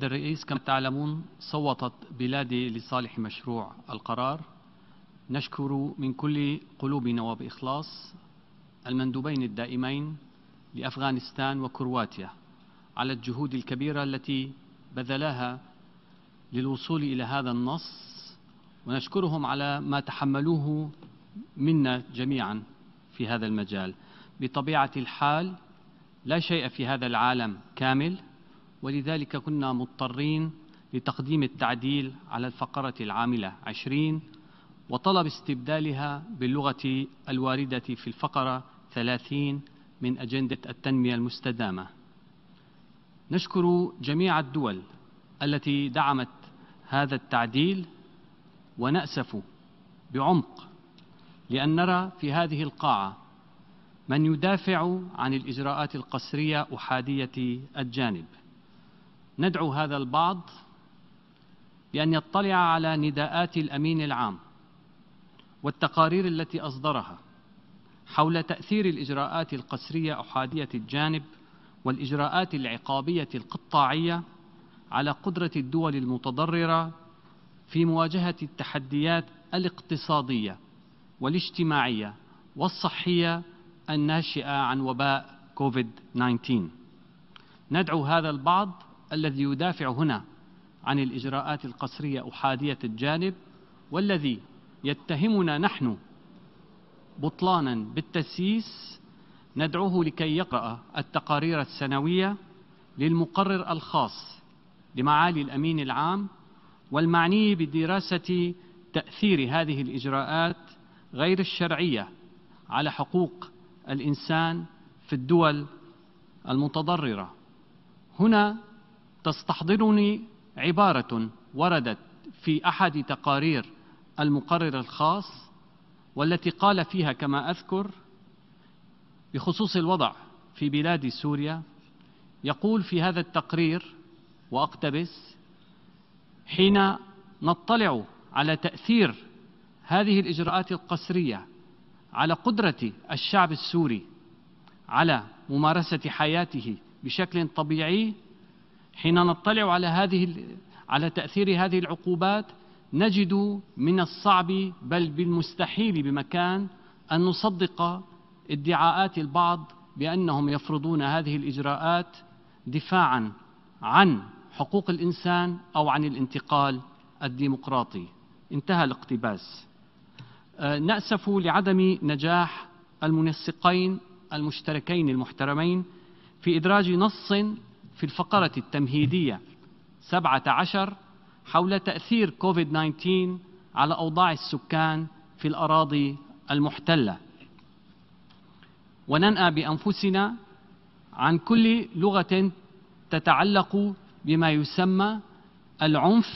السيد الرئيس كما تعلمون صوتت بلادي لصالح مشروع القرار نشكر من كل قلوبنا وبإخلاص المندوبين الدائمين لأفغانستان وكرواتيا على الجهود الكبيرة التي بذلاها للوصول إلى هذا النص ونشكرهم على ما تحملوه منا جميعا في هذا المجال بطبيعة الحال لا شيء في هذا العالم كامل ولذلك كنا مضطرين لتقديم التعديل على الفقرة العاملة 20 وطلب استبدالها باللغة الواردة في الفقرة 30 من أجندة التنمية المستدامة نشكر جميع الدول التي دعمت هذا التعديل ونأسف بعمق لأن نرى في هذه القاعة من يدافع عن الإجراءات القسرية أحادية الجانب ندعو هذا البعض بأن يطلع على نداءات الأمين العام والتقارير التي أصدرها حول تأثير الإجراءات القسرية أحادية الجانب والإجراءات العقابية القطاعية على قدرة الدول المتضررة في مواجهة التحديات الاقتصادية والاجتماعية والصحية الناشئة عن وباء كوفيد 19 ندعو هذا البعض الذي يدافع هنا عن الإجراءات القسرية أحادية الجانب والذي يتهمنا نحن بطلانا بالتسييس ندعوه لكي يقرأ التقارير السنوية للمقرر الخاص لمعالي الأمين العام والمعني بدراسة تأثير هذه الإجراءات غير الشرعية على حقوق الإنسان في الدول المتضررة هنا تستحضرني عبارة وردت في أحد تقارير المقرر الخاص والتي قال فيها كما أذكر بخصوص الوضع في بلاد سوريا يقول في هذا التقرير واقتبس حين نطلع على تاثير هذه الاجراءات القسريه على قدره الشعب السوري على ممارسه حياته بشكل طبيعي حين نطلع على هذه على تأثير هذه العقوبات نجد من الصعب بل بالمستحيل بمكان أن نصدق ادعاءات البعض بأنهم يفرضون هذه الإجراءات دفاعا عن حقوق الإنسان أو عن الانتقال الديمقراطي انتهى الاقتباس آه، نأسف لعدم نجاح المنسقين المشتركين المحترمين في إدراج نص في الفقرة التمهيدية 17 حول تأثير كوفيد-19 على أوضاع السكان في الأراضي المحتلة وننأى بأنفسنا عن كل لغة تتعلق بما يسمى العنف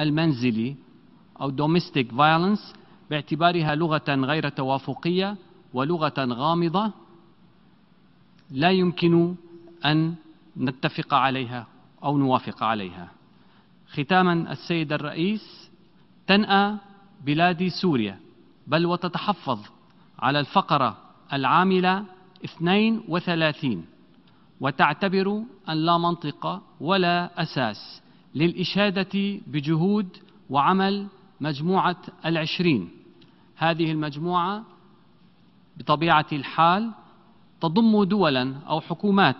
المنزلي أو domestic violence باعتبارها لغة غير توافقية ولغة غامضة لا يمكن أن نتفق عليها أو نوافق عليها ختاما السيد الرئيس تنأى بلاد سوريا بل وتتحفظ على الفقرة العاملة 32 وتعتبر أن لا منطق ولا أساس للإشادة بجهود وعمل مجموعة العشرين هذه المجموعة بطبيعة الحال تضم دولا أو حكومات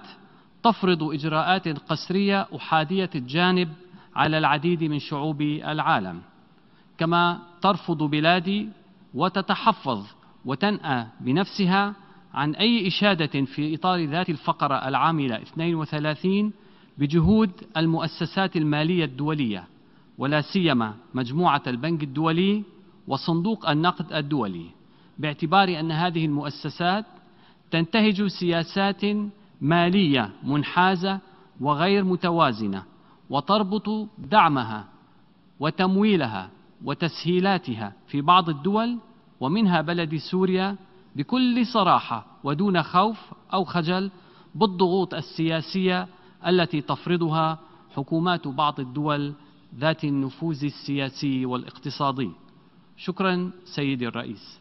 تفرض إجراءات قسرية أحادية الجانب على العديد من شعوب العالم كما ترفض بلادي وتتحفظ وتنأى بنفسها عن أي إشادة في إطار ذات الفقرة العاملة 32 بجهود المؤسسات المالية الدولية ولا سيما مجموعة البنك الدولي وصندوق النقد الدولي باعتبار أن هذه المؤسسات تنتهج سياسات مالية منحازة وغير متوازنة وتربط دعمها وتمويلها وتسهيلاتها في بعض الدول ومنها بلد سوريا بكل صراحة ودون خوف أو خجل بالضغوط السياسية التي تفرضها حكومات بعض الدول ذات النفوذ السياسي والاقتصادي شكرا سيدي الرئيس